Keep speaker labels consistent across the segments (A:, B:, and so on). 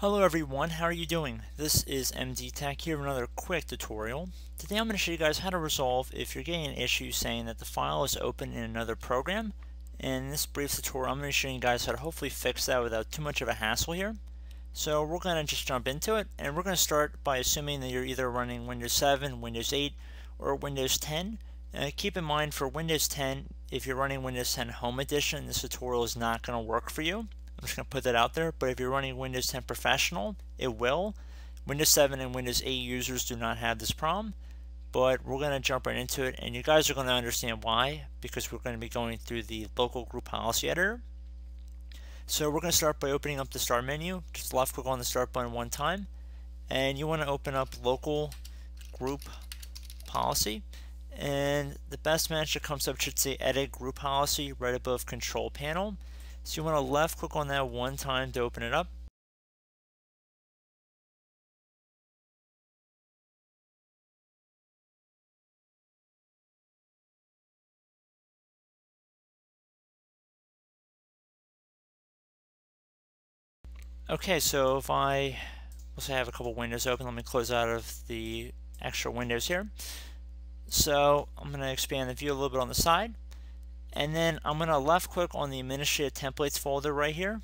A: Hello everyone, how are you doing? This is MD Tech here with another quick tutorial. Today I'm going to show you guys how to resolve if you're getting an issue saying that the file is open in another program. In this brief tutorial I'm going to show you guys how to hopefully fix that without too much of a hassle here. So we're going to just jump into it and we're going to start by assuming that you're either running Windows 7, Windows 8, or Windows 10. Uh, keep in mind for Windows 10, if you're running Windows 10 Home Edition, this tutorial is not going to work for you. I'm just going to put that out there, but if you're running Windows 10 Professional, it will. Windows 7 and Windows 8 users do not have this problem, but we're going to jump right into it, and you guys are going to understand why, because we're going to be going through the local group policy editor. So we're going to start by opening up the start menu. Just left click on the start button one time, and you want to open up local group policy. And the best match that comes up should say edit group policy right above control panel. So you want to left click on that one time to open it up. Okay, so if I also have a couple windows open, let me close out of the extra windows here. So I'm going to expand the view a little bit on the side. And then I'm going to left click on the administrative templates folder right here.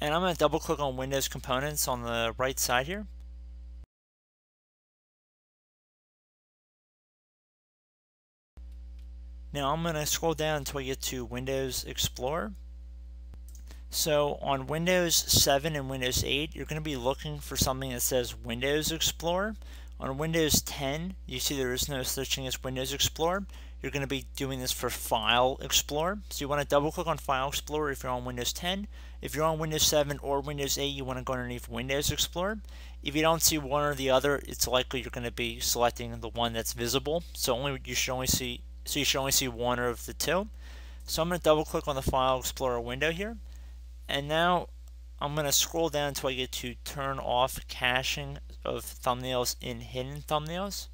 A: And I'm going to double click on Windows Components on the right side here. Now I'm going to scroll down until I get to Windows Explorer. So on Windows 7 and Windows 8, you're going to be looking for something that says Windows Explorer. On Windows 10, you see there is no such thing as Windows Explorer. You're going to be doing this for File Explorer. So you want to double click on File Explorer if you're on Windows 10. If you're on Windows 7 or Windows 8, you want to go underneath Windows Explorer. If you don't see one or the other, it's likely you're going to be selecting the one that's visible. So only you should only see so you should only see one of the two. So I'm going to double click on the File Explorer window here. And now I'm going to scroll down until I get to turn off caching of thumbnails in hidden thumbnails.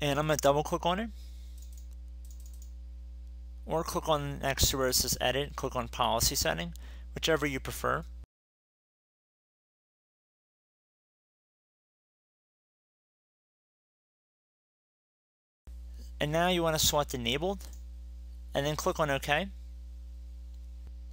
A: And I'm going to double click on it or click on next to where it says edit, click on policy setting, whichever you prefer. And now you want to select enabled and then click on OK.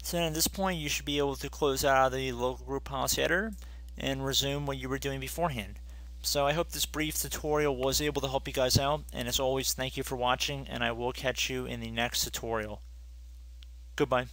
A: So at this point you should be able to close out of the local group policy editor and resume what you were doing beforehand. So I hope this brief tutorial was able to help you guys out, and as always, thank you for watching, and I will catch you in the next tutorial. Goodbye.